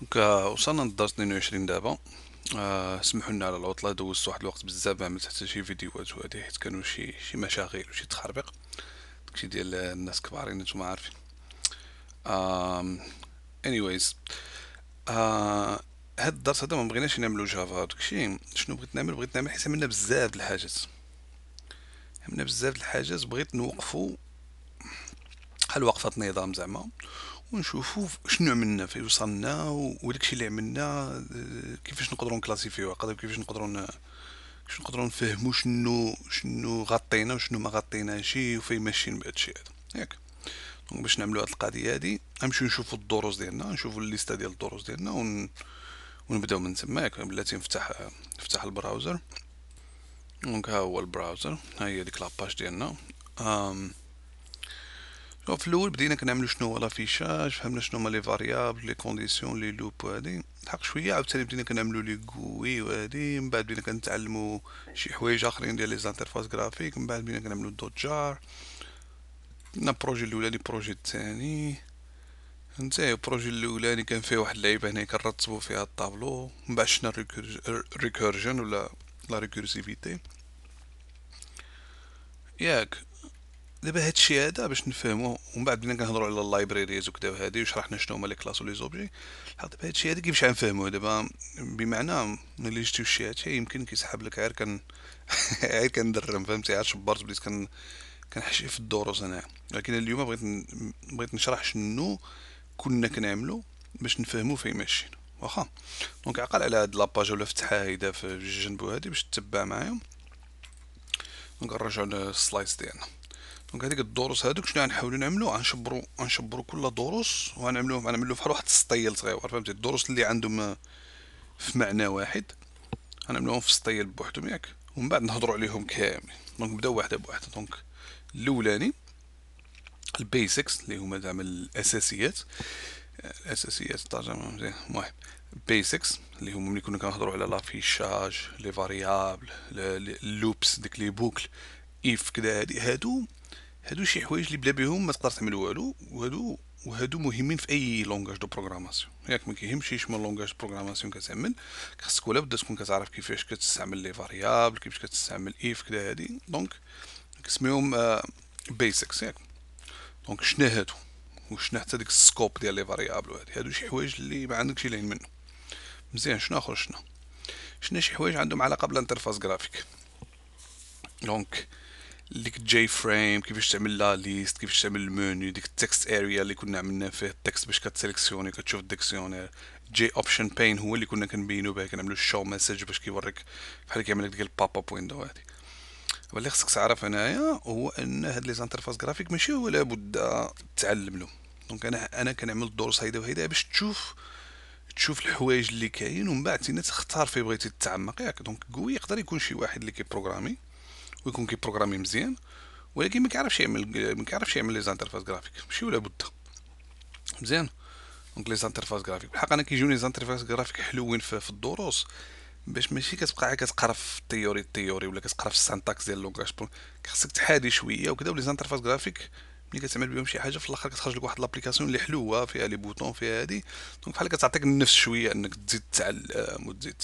دونك آه، وصلنا للدرس 22 دابا آه، سمحوا لنا على العطله دوزت واحد الوقت بزاف ما عملت حتى شي فيديوهات وهذه حيت كانوا شي شي مشاغل وشي تخربيق داكشي ديال الناس كبارين نتوما عارفين اني وايز آه، هاد الدرس هذا ما بغيناش نعملو جافا داكشي شنو بغيت نعمل بغيت نعمل حيت عملنا بزاف د الحاجات عملنا بزاف د الحاجات بغيت نوقفو بحال وقفه نظام زعما ونشوفوا شنو عملنا فيوصلنا وصلنا وداكشي اللي عملنا آه، كيفاش نقدروا نكلاسيفيوه قدر كيفاش نقدروا باش نقدروا نفهموا شنو شنو غطينا وشنو ما غطيناش وفين ماشيين بهذا الشيء هذا ياك دونك باش نعملوا هذه القضيه هذه نمشيو نشوفوا الدروس ديالنا نشوفوا الليسته ديال الدروس ديالنا ون... ونبداو من تما ياك بلاتي نفتح نفتح البراوزر دونك ها هو البراوزر ها هي ديك لاباج ديالنا أم... دونك في الاول بدينا كنعملو شنو هو لافيشاج فهمنا شنو هما لي فاريابل لي كونديسيون لي لوب وهادي حق شويه عاوتاني بدينا كنعملو لي كوي وهادي من بعد بدينا كنتعلمو شي حوايج اخرين ديال لي زانترفاس غرافيك من بعد بدينا كنعملو دوجار عندنا بروجي لي بروجي الثاني نتايا البروجي الاولاني كان فيه واحد اللعيبه هنا كنرتبو فيها الطابلو من بعد شنا ريكورجن ولا لا ريكورسيفيتي ياك دابا هادشي هذا باش نفهمو ومن بعد بدينا كنهضروا على اللايبريريز وكذا وهادي وشرحنا شنو هما لي كلاس ولي زوبجي حيت دابا هادشي هذا كيفاش غنفهمو دابا بمعنى ملي جيتو شي هادشي يمكن كيسحب لك غير كن غير كندرم فهمتي عاد شبرت بديت كن كنحشي في الدروس انا ولكن اليوم بغيت بغيت نشرح شنو كنا كنعملو باش نفهمو فين ماشيين واخا دونك عقل على هاد لاباج ولا فتحها هيدا في جنبو هادي باش تتبع معايا دونك نرجعو للسلايدز ديالنا دونك هذيك الدروس هذوك شنو غنحاولو نعملو غنشبرو غنشبروا كل دروس وغنعملوهم غنعملو فحال واحد السطيل صغير فهمتي الدروس اللي عندهم في معنى واحد غنعملوهم في السطيل بوحدهم ياك ومن بعد نهضروا عليهم كامل دونك نبداو واحده بواحده دونك الاولاني البيسكس اللي هما زعما الاساسيات الاساسيات الترجمه المهم بيسكس اللي هما ملي كنا كنهضروا على لافيشاج لي فاريابل اللوبس ديك لي بوكل اف كدا هادي هادو هادو شي حوايج اللي بلا بيهم ما تقدر تعمل والو وهادو وهادو مهمين في اي لونغاج دو بروغراماسيون ياك ما كيهمش من لونغاج بروغراماسيون كتعمل خاصك ولا بدا تكون كتعرف كيفاش كتستعمل لي فاريابل كيفاش كتستعمل اف كدا هادي دونك كسميهم بيسكس ياك دونك شنا هادو وشنا حتى ديك السكوب ديال لي فاريابل هادي هادو شي حوايج اللي ما عندكش العين منه مزيان شنو اخر شنو شنو شي حوايج عندهم علاقه بالانترفاس جرافيك دونك ليك جي فريم كيفاش تعمل لا ليست كيفاش تعمل المنيو ديك التكست اريا اللي كنا عملنا فيه التكست باش كتسيليكسيوني كتشوف الديكسيونير جي اوبشن بين هو اللي كنا كنبينو به كنعملو شو مسج باش كيوريك بحال كيعمل لك ديك الباب اب ويندو هادي دابا اللي خصك تعرف هنايا هو ان هاد لي زانترفاس جرافيك ماشي هو لابد تعلم له دونك انا انا كنعمل الدروس هيدا وهيدا باش تشوف تشوف الحوايج اللي كاين ومن بعد تختار فين بغيتي تتعمق ياك دونك قوي يقدر يكون شي واحد اللي كيبروغرامي ويكون كيبروغرامي مزيان ولكن ما كيعرفش يعمل ما كيعرفش يعمل لي زانترفاس جرافيك ماشي ولا بد مزيان دونك لي زانترفاس جرافيك بحق انا كيجوني زانترفاس جرافيك حلوين في, في الدروس باش ماشي كتبقى كتقرا في التيوري التيوري ولا كتقرا في السانتاكس ديال لونغاج خاصك تحادي شويه وكذا ولي زانترفاس جرافيك ملي كتعمل بهم شي حاجه في الاخر كتخرج لك واحد لابليكاسيون اللي حلوه فيها لي بوطون فيها هادي دونك بحال كتعطيك النفس شويه انك تزيد تعلم وتزيد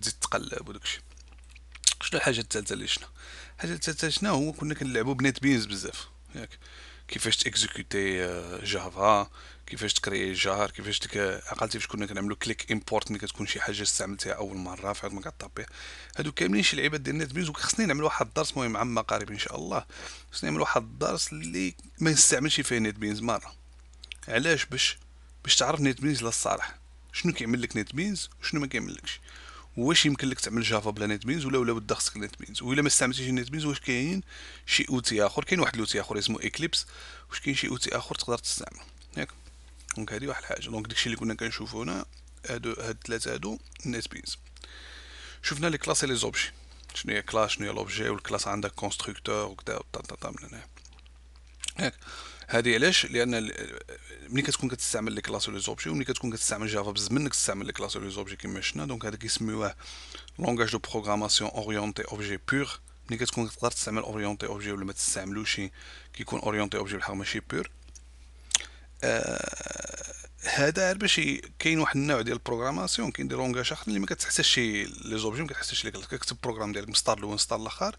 تزيد تقلب وداكشي شنو الحاجه الثالثه اللي شنو الحاجه الثالثه شنو هو كنا كنلعبوا بنيت بينز بزاف ياك كيفاش تيكزيكوتي جافا آه، كيفاش تكري جار كيفاش تك عقلتي فاش كنا كنعملو كليك امبورت ملي كتكون شي حاجه استعملتها اول مره في ما كطابيها هادو كاملين شي لعيبات ديال نت بيز وخصني نعمل واحد الدرس مهم عما قريب ان شاء الله خصني نعمل واحد الدرس اللي ما يستعملش فيه نت بينز مره علاش باش باش تعرف نت بينز للصالح شنو كيعمل لك نت بينز وشنو ما كيعملكش واش يمكن لك تعمل جافا بلا نيت بينز ولا ولا بدا خصك نيت بينز الا ما استعملتيش نيت بينز واش كاين شي اوتي اخر كاين واحد الاوتي اخر اسمه اكليبس واش كاين شي اوتي اخر تقدر تستعمله ياك دونك هذه واحد الحاجه دونك داكشي اللي كنا كنشوفو هنا هادو هاد الثلاثه هادو نيت بينز شفنا لي كلاس لي زوبجي شنو هي كلاس شنو هي لوبجي والكلاس عندها كونستركتور وكذا من هنا ياك هذه علاش لان ملي كتكون كتستعمل لي كلاس لي زوبجي وملي كتكون كتستعمل جافا بزاف منك تستعمل لي كلاس لي زوبجي كيما شفنا دونك هذا كيسميوه لونغاج دو بروغراماسيون اورينتي اوبجي بور ملي كتكون تقدر تستعمل اورينتي اوبجي ولا ما تستعملوش كيكون اورينتي اوبجي بحال ماشي بور هذا غير باش كاين واحد النوع ديال البروغراماسيون كاين دي لونغاج اخر اللي ما كتحتاجش شي لي زوبجي ما كتحتاجش لك كتكتب بروغرام ديالك من ستار لون ستار الاخر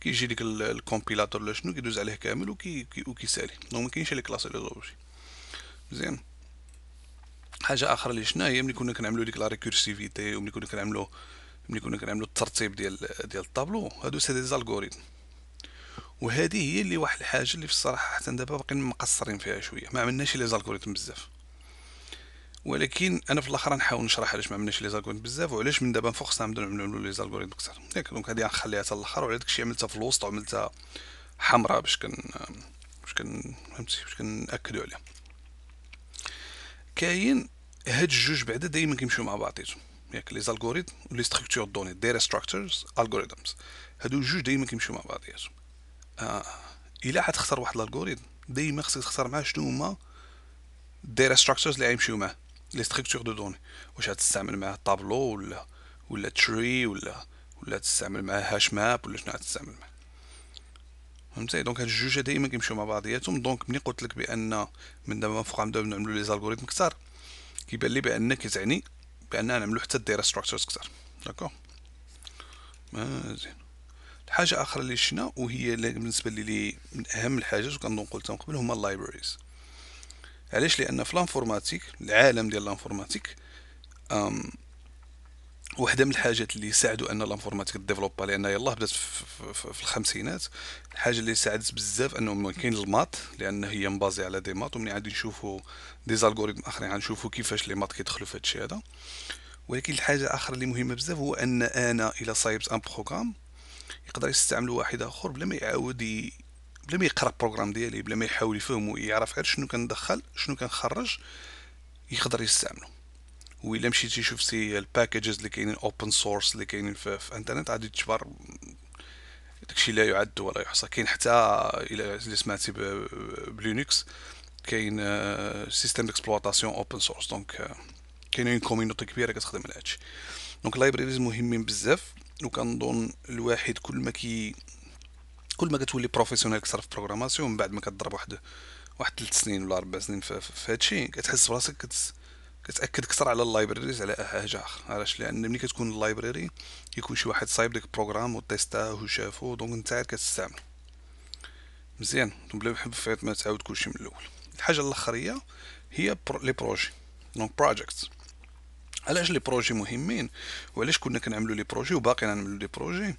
كيجي ديك الكومبيلاتور ولا شنو كيدوز عليه كامل وكي وكيسالي دونك ما كاينش لي كلاس لي زوبجي مزيان حاجه اخرى اللي شنا هي ملي كنا كنعملو ديك لا ريكورسيفيتي وملي كنا كنعملو ملي كنا كنعملو الترتيب ديال ديال الطابلو هادو سي دي زالغوريثم وهذه هي اللي واحد الحاجه اللي في الصراحه حتى دابا باقيين مقصرين فيها شويه ما عملناش لي زالغوريثم بزاف ولكن انا في الاخر نحاول نشرح علاش ما عملناش لي زالغوريثم بزاف وعلاش من دابا فوق نبداو نعملو لي زالغوريثم اكثر ياك دونك هادي غنخليها حتى الاخر وعلى داكشي عملتها في الوسط وعملتها حمراء باش كن باش كن فهمتي باش كناكدوا عليها كاين هاد الجوج بعدا دائما كيمشيو مع بعضياتهم ياك لي زالغوريثم ولي ستراكتور دوني داتا ستراكتورز الغوريثمز هادو الجوج دائما كيمشيو مع بعضياتهم آه. الا حتختار واحد الالغوريثم دائما خصك تختار معاه شنو هما داتا ستراكتورز اللي غيمشيو معاه لي ستركتور دو دوني واش غتستعمل معاه طابلو ولا ولا تري ولا ولا تستعمل معاه هاش ماب ولا شنو غتستعمل معاه فهمتي دونك هاد الجوج دائما كيمشيو مع بعضياتهم دونك ملي قلت لك بان من دابا فوق غنبداو نعملو لي زالغوريتم كثار كيبان لي بان كتعني بان نعملو حتى الديرا ستراكشرز كثار داكو مزيان الحاجه اخرى اللي شفنا وهي بالنسبه لي من اهم الحاجات وكنظن قلتهم قبل هما اللايبريز علاش لان في لانفورماتيك العالم ديال لانفورماتيك وحده من الحاجات اللي ساعدوا ان لانفورماتيك ديفلوبا لان يلاه بدات في, في, في الخمسينات الحاجه اللي ساعدت بزاف انه كاين المات لان هي مبازي على دي مات ومنين غادي نشوفوا دي زالغوريثم اخرين غنشوفوا كيفاش لي مات كيدخلوا في هادشي هذا ولكن الحاجه الاخرى اللي مهمه بزاف هو ان انا الى صايبت ان بروغرام يقدر يستعملو واحد اخر بلا ما يعاود بلا ما يقرا البروغرام ديالي بلا ما يحاول يفهم إيه، يعرف غير شنو كندخل شنو كنخرج يقدر يستعملو و الا مشيتي شفتي الباكجز اللي كاينين اوبن سورس اللي كاينين في, في انترنت غادي تجبر داكشي لا يعد ولا يحصى كاين حتى الى سمعتي بلينكس كاين سيستم ديكسبلواتاسيون اوبن سورس دونك كاين اون كوميونيتي كبيره كتخدم على هادشي دونك لايبريريز مهمين بزاف وكنظن الواحد كل ما كي كل ما كتولي بروفيسيونيل اكثر في بروغراماسيون من بعد ما كتضرب واحد واحد 3 سنين ولا 4 سنين في, في هادشي كتحس براسك كت كتاكد اكثر على اللايبريريز على حاجه اخرى علاش لان ملي كتكون اللايبريري يكون شي واحد صايب و تيستاه وتيستاه وشافو دونك انت عاد كتستعمل مزيان بلا يحب فيت ما تعاود كلشي من الاول الحاجه الاخريه هي لي بروجي دونك بروجيكتس علاش لي بروجي مهمين وعلاش كنا كنعملو لي بروجي وباقي نعملو لي بروجي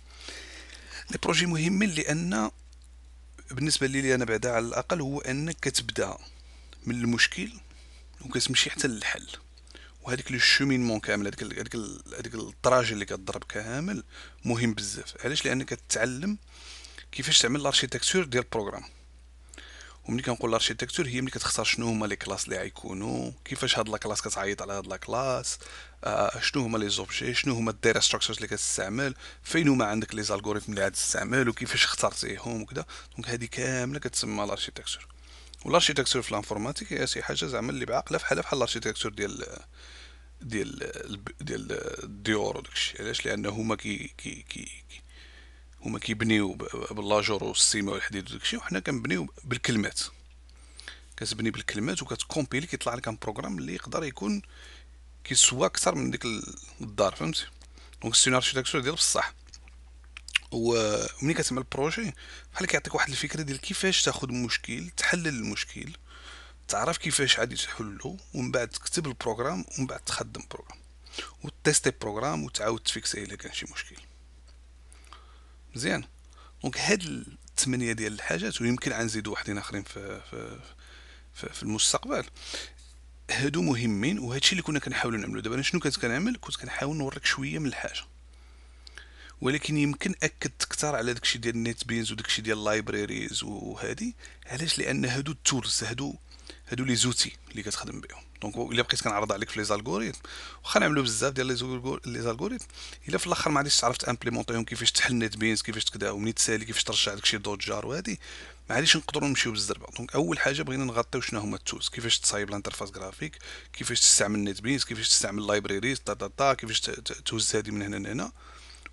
لي بروجي مهمين لان بالنسبه لي لي انا بعدا على الاقل هو انك كتبدا من المشكل وكتمشي حتى للحل وهذيك لو شومينمون كامل هذيك هذيك هذيك الطراجي اللي كضرب كامل مهم بزاف علاش لانك كتعلم كيفاش تعمل لارشيتكتور ديال البروغرام وملي كنقول لارشيتكتور هي ملي كتختار شنو هما لي كلاس اللي غيكونوا كيفاش هاد لا كلاس كتعيط على هاد لا كلاس آه شنو هما لي زوبجي شنو هما الداتا ستراكشرز اللي كتستعمل فين هما عندك لي زالغوريثم اللي غتستعمل وكيفاش اخترتيهم وكذا دونك هادي كامله كتسمى لارشيتكتور والارشيتكتور في الانفورماتيك هي شي حاجه زعما اللي بعقله بحال بحال لارشيتكتور ديال ديال ديال الديور وداكشي علاش لانه هما كي كي كي, كي هما كيبنيو باللاجور والسيما والحديد وداكشي وحنا كنبنيو بالكلمات كتبني بالكلمات وكتكومبيلي كيطلع لك ان بروغرام اللي يقدر يكون كيسوا اكثر من ديك الدار فهمتي دونك سي اركيتكتور ديال بصح ملي كتعمل بروجي بحال كيعطيك واحد الفكره ديال كيفاش تاخد مشكل تحلل المشكل تعرف كيفاش غادي تحلو ومن بعد تكتب البروغرام ومن بعد تخدم البروغرام وتيستي بروغرام وتعاود تفيكسي الا كان شي مشكل مزيان دونك هاد الثمانيه ديال الحاجات ويمكن غنزيدو واحدين اخرين في في في, في المستقبل هادو مهمين وهادشي اللي كنا كنحاولو نعملو دابا انا شنو كنت كنعمل كنت كنحاول نوريك شويه من الحاجه ولكن يمكن اكدت اكثر على داكشي ديال النيت بينز وداكشي ديال اللايبريريز وهادي علاش لان هادو التورز هادو هادو لي زوتي اللي كتخدم بهم دونك الا بقيت كنعرض عليك في لي زالغوريثم واخا نعملو بزاف ديال لي زالغوريثم الا في الاخر ما عرفتش تعرف تامبليمونطيهم كيفاش تحل نت بينز كيفاش تكدا ومني تسالي كيفاش ترجع داكشي دوجار وهادي ما عادش نقدروا نمشيو بالزربه دونك اول حاجه بغينا نغطيو شنو هما التوز كيفاش تصايب الانترفاس جرافيك كيفاش تستعمل نت بينز كيفاش تستعمل لايبريريز تا تا تا كيفاش تهز هادي من هنا لهنا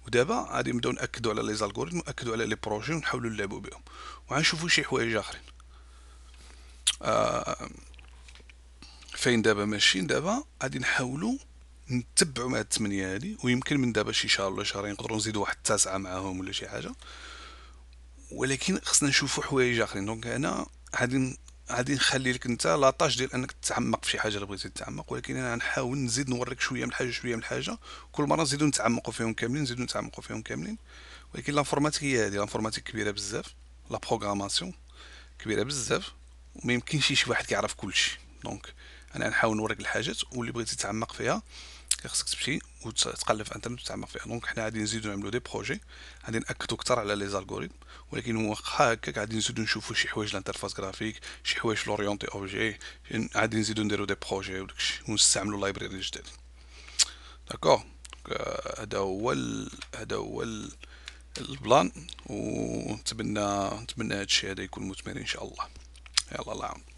ودابا غادي نبداو ناكدو على لي زالغوريثم ناكدو على لي بروجي ونحاولوا نلعبوا بهم وغنشوفوا شي حوايج اخرين آه فين دابا ماشيين دابا غادي نحاولوا نتبعوا مع الثمانيه هادي ويمكن من دابا شي شهر ولا شهرين نقدروا نزيدوا واحد التاسعه معاهم ولا شي حاجه ولكن خصنا نشوفوا حوايج اخرين دونك هنا غادي غادي نخلي لك انت لاطاج ديال انك تتعمق في شي حاجه اللي بغيتي تتعمق ولكن انا غنحاول نزيد نوريك شويه من الحاجه شويه من الحاجه كل مره نزيدو نتعمقوا فيهم كاملين نزيدو نتعمقوا فيهم كاملين ولكن لانفورماتيك هي هذه لانفورماتيك كبيره بزاف لا بروغراماسيون كبيره بزاف وما يمكنش شي واحد كيعرف كلشي دونك انا نحاول نوريك الحاجات واللي بغيتي تتعمق فيها خاصك تمشي وتقلب في الانترنت وتعمق فيها دونك حنا غادي نزيدو نعملو دي بروجي غادي ناكدو اكثر على لي زالغوريتم ولكن هو هكاك غادي نزيدو نشوفو شي حوايج لانترفاس غرافيك شي حوايج لورينتي اوبجي غادي نزيدو نديرو دي بروجي وداكشي ونستعملو لايبراري جداد داكو euh، هذا هو هذا هو البلان ونتمنى نتمنى هادشي هذا يكون مثمر ان شاء الله يلا الله يعاون